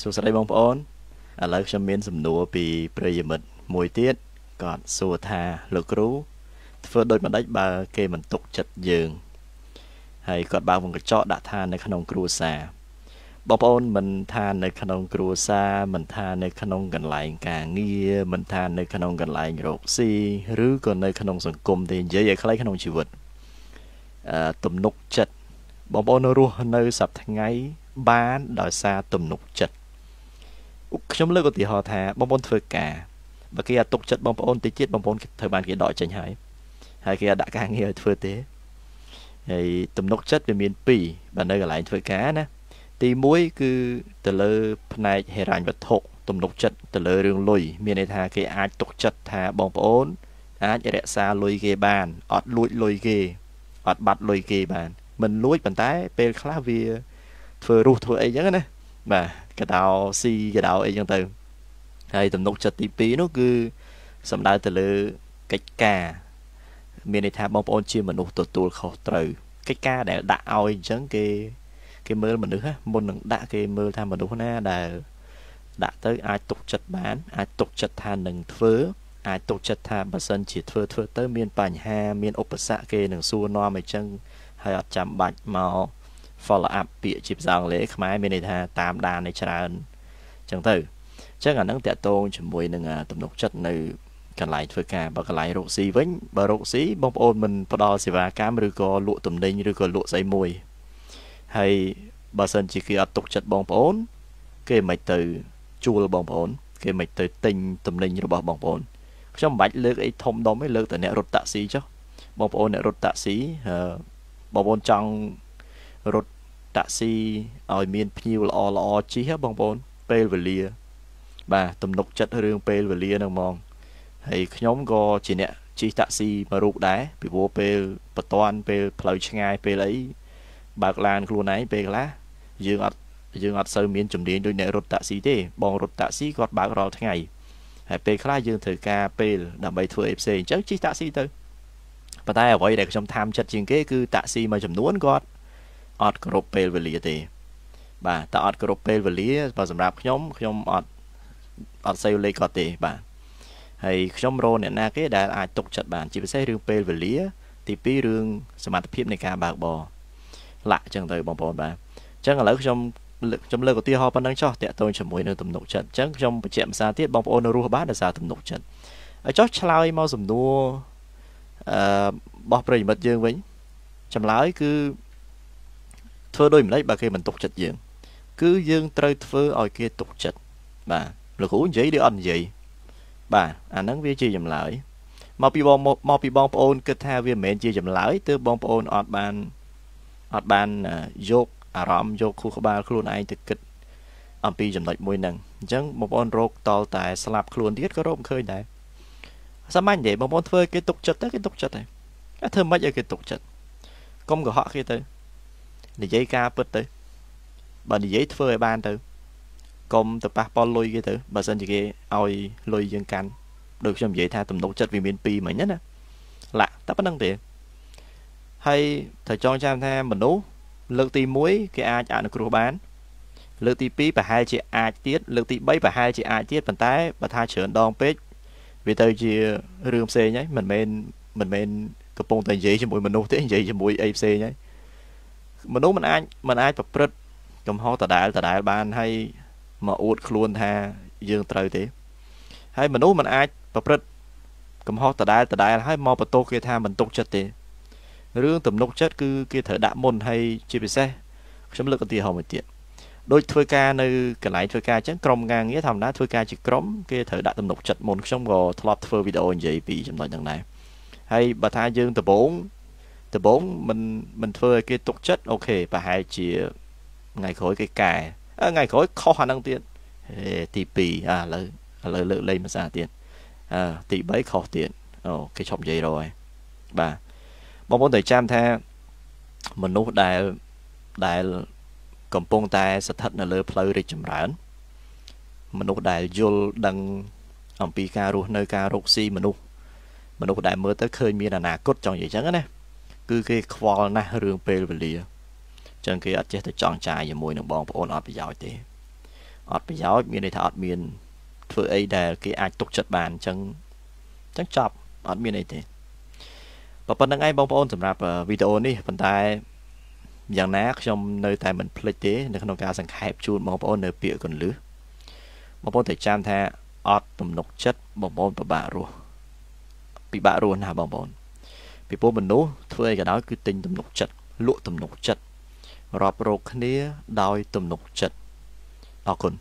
សួស្តីបងប្អូនឥឡូវខ្ញុំមានសំណួរពីប្រិយមិត្តមួយទៀតគាត់សួរថាលោកគ្រូធ្វើដូចម្ដេចបើគេមិនទុកចិត្តយើង ហើយគាត់បើកវងកញ្ចក់ដាក់ថានៅក្នុងគ្រួសារបងប្អូនមិនថានៅក្នុងគ្រួសារមិនថានៅក្នុងកន្លែងការងារមិនថានៅក្នុងកន្លែងរកស៊ីឬក៏នៅក្នុងសង្គមទេនិយាយឲ្យខ្លីក្នុងជីវិតអឺទំនុកចិត្តបងប្អូនរស់នៅសប្តាហ៍ថ្ងៃបានដោយសារទំនុកចិត្តខ្ញុំលើកឧទាហរណ៍ថាបងប្អូនធ្វើការបើគេអាចទុកចិត្តបងប្អូនតិចទៀតបងប្អូនត្រូវបានគេដកចេញហើយហើយគេអាចដាក់ការងារឲ្យធ្វើទេហើយទំនុកចិត្តវាមាន2បើនៅកន្លែងធ្វើការណាទី1គឺទៅលើផ្នែកហិរញ្ញវត្ថុទំនុកចិត្តទៅលើរឿងលុយមានន័យថាគេអាចទុកចិត្តថាបងប្អូនអាចរក្សាលុយគេបានអត់លួចលុយគេអត់បាត់លុយគេបាន មិនលួចប៉ុន្តែពេលខ្លះវាធ្វើរុះធ្វើអីចឹងណាបាទកដោ C កដោអីចឹងទៅហើយទំនុកចិត្តទី2នោះគឺសំដៅទៅលើកិច្ចការមានន័យថាបងប្អូនជាមនុស្សទទួលខុសត្រូវកិច្ចការដែលដាក់ឲ្យអញ្ចឹងគេ គេមើលមនុស្សមុននឹងដាក់គេមើលថាមនុស្សណាដែលដាក់ទៅអាចទុកចិត្តបាន អាចទុកចិត្តថានឹងធ្វើ អាចទុកចិត្តថាបើសិនជាធ្វើធ្វើទៅ មានបញ្ហា មានឧបសគ្គគេនឹងសួរនាំអីចឹងហើយអត់ចាំបាច់មក follow up ពាក្យជាភាសាអង់គ្លេសខ្មែរមានន័យថាតាមដានឲ្យច្រើនអញ្ចឹងទៅអញ្ចឹងអានឹងតកតងជាមួយនឹងទំនុក ចិត្តនៅកន្លែងធ្វើការបើកន្លែងរកស៊ីវិញបើរកស៊ីបងប្អូនមិនផ្ដល់សេវាកម្មឬក៏លក់ទំនិញឬក៏លក់ស្អីមួយហើយបើសិនជាគេអត់ទុកចិត្តបងប្អូន គេមិនទៅជួលបងប្អូន គេមិនទៅទិញទំនិញរបស់បងប្អូនខ្ញុំមិនបាច់លើកអីធំដុំទេលើកតែអ្នករត់តាក់ស៊ីចុះបងប្អូនអ្នករត់តាក់ស៊ីបងប្អូនចង់រត់តាក់ស៊ីឲ្យមានភ្ញៀវល្អល្អជិះបងប្អូនពេលវេលា បាទទំនុកចិត្តរឿងពេលវេលាហ្នឹងហ្មងហើយខ្ញុំក៏ជាអ្នកជិះតាក់ស៊ីមួយរូបដែរពីព្រោះពេលបន្ទាន់ពេលផ្លូវឆ្ងាយពេលអីបើកឡានខ្លួនឯងពេលខ្លះយើងអត់យើងអត់សូវមានជំនាញដូចអ្នករត់តាក់ស៊ីទេបងរត់តាក់ស៊ីគាត់បើករាល់ថ្ងៃហើយពេលខ្លះយើងត្រូវការពេលដើម្បីធ្វើអីផ្សេងអញ្ចឹងជិះតាក់ស៊ីទៅប៉ុន្តែអ្វីដែលខ្ញុំតាមចិត្តជាងគេគឺតាក់ស៊ីមួយចំនួនគាត់អត់គ្រប់ពេលវេលាទេ បាទតែអត់គ្រប់ពេលវេលាបើសម្រាប់ខ្ញុំ ខ្ញុំអត់អត់សូវលេខគាត់ទេ បាទហើយខ្ញុំរកអ្នកណាគេដែលអាចទុកចិត្តបានជាពិសេសរឿងពេលវេលា ទី2រឿងសមត្ថភាពនៃការបើកបរលាក់ចឹងទៅបងប្អូនបាទអញ្ចឹងឥឡូវខ្ញុំខ្ញុំលើកឧទាហរណ៍ប៉ុណ្ណឹងចោះតាក់ទងជាមួយនឹងទំនុកចិត្តអញ្ចឹងខ្ញុំបញ្ជាក់ភាសាទៀតបងប្អូននៅរស់បានដោយសារទំនុកចិត្តហើយចោះឆ្លើយមកសំណួរអឺរបស់ប្រិយមិត្តយើងវិញចម្លើយគឺធ្វើដោយម្លេចបើគេមិនទុកចិត្តយើងគឺយើងត្រូវធ្វើឲ្យគេទុកចិត្តបាទលោកគ្រូនិយាយឬអត់និយាយបាទអាហ្នឹងវាជាចម្លើយមកពីបងមកពីបងប្អូនគិតថាវាមិនមែនជាចម្លើយទើបបងប្អូនអត់បានអត់បានយកអារម្មណ៍យក ខួរក្បាលខ្លួនឯងទៅគិត អំពីចំណុចមួយហ្នឹងអញ្ចឹងបងប្អូនរោគតលតែ ស្លាប់ខ្លួនទៀតក៏រោគមិនឃើញដែរសាមញ្ញទេបងប្អូនធ្វើគេទុកចិត្តទៅគេទុកចិត្តដែរធ្វើមិនឲ្យគេទុកចិត្តកុំកុហកគេទៅនិយាយការពិតទៅបើនិយាយធ្វើឲ្យបានទៅកុំទៅប៉ះពាល់លុយគេទៅបើសិនជាគេឲ្យលុយយើងកាន់ដូចខ្ញុំនិយាយថាទំនុកចិត្តវាមានពីរមិញណាឡាក់តែប៉ុណ្្នឹងទេហើយត្រូវចងចាំថាមនុស្សលើកទី1គេអាចអនុគ្រោះបាន លើកទី2ប្រហែលជាអាចទៀតលើកទី3ប្រហែលជាអាចទៀតប៉ុន្តែបើថាច្រើនដងពេកវាទៅជារឿងផ្សេងហើយមិនមែនមិនមែនកំពុងតែនិយាយជាមួយមនុស្សទេនិយាយជាមួយអីផ្សេងហើយមនុស្សមិនអាចមិនអាចប្រព្រឹត្តកំហុសដដែលដដែល បានហើយមកអួតខ្លួនថាយើងត្រូវទេ ហើយមនុស្សមិនអាចប្រព្រឹត្តកំហុសដដែលដដែលហើយមកបន្ទោសគេថាមិនទុកចិត្តទេរឿងទំនុកចិត្តគឺគេត្រូវដាក់មុនហើយជាពិសេសខ្ញុំលើកឧទាហរណ៍មួយទៀតដូចធ្វើការនៅកន្លែងធ្វើការអញ្ចឹងក្រុមការងារធម្មតាធ្វើការជាក្រុមគេត្រូវដាក់ទំនុកចិត្តមុនខ្ញុំក៏ធ្លាប់ធ្វើវីដេអូនិយាយពីចំណុចហ្នឹងដែរហើយបើថាយើងដំបូងដំបូងមិនមិនធ្វើឲ្យគេទុកចិត្តអូខេប្រហែលជាថ្ងៃក្រោយគេកែថ្ងៃក្រោយខុសអានឹងទៀតទី2អាឥឡូវឥឡូវលើកលេខភាសាទៀតអឺទី3ខុសទៀតអូគេឈប់និយាយរហើយបាទបងប្អូនត្រូវចាំថា មនុស្សដែលដែលកំពុងតែស្ថិតនៅលើផ្លូវរីកចម្រើន មនុស្សដែលយល់ដឹងអំពីការរស់នៅ ការរកស៊ីមនុស្សមនុស្សដែលមើលទៅឃើញមានអនាគតចង់និយាយចឹងណាគឺគេខ្វល់ណាស់រឿងពេលវេលាចឹងគេអត់ចេះទៅចង់ចាយជាមួយនឹងបងប្អូនអត់ប្រយោជន៍ទេអត់ប្រយោជន៍មានន័យថាអត់មាន ធ្វើអីដែល គេ អាចទុកចិត្តបានចឹងចឹងចប់អត់មានអីទេប៉ុណ្្នឹងឯងបងប្អូន សម្រាប់វីដេអូនេះប៉ុន្តែយ៉ាងណាខ្ញុំនៅតែមិនភ្លេចទេ នៅក្នុងការសង្ខេបជូនបងប្អូននៅពាក្យកន្លឹះបងប្អូនតែចាំថាអត់ទំនុកចិត្តបងប្អូនពិបាករស់ពិបាករស់ណាបងប្អូនពីព្រោះមនុស្សធ្វើអីក៏ដោយគឺទិញទំនុកចិត្តលក់ទំនុកចិត្តរាប់រកគ្នា ដោយទំនុកចិត្តអរគុណ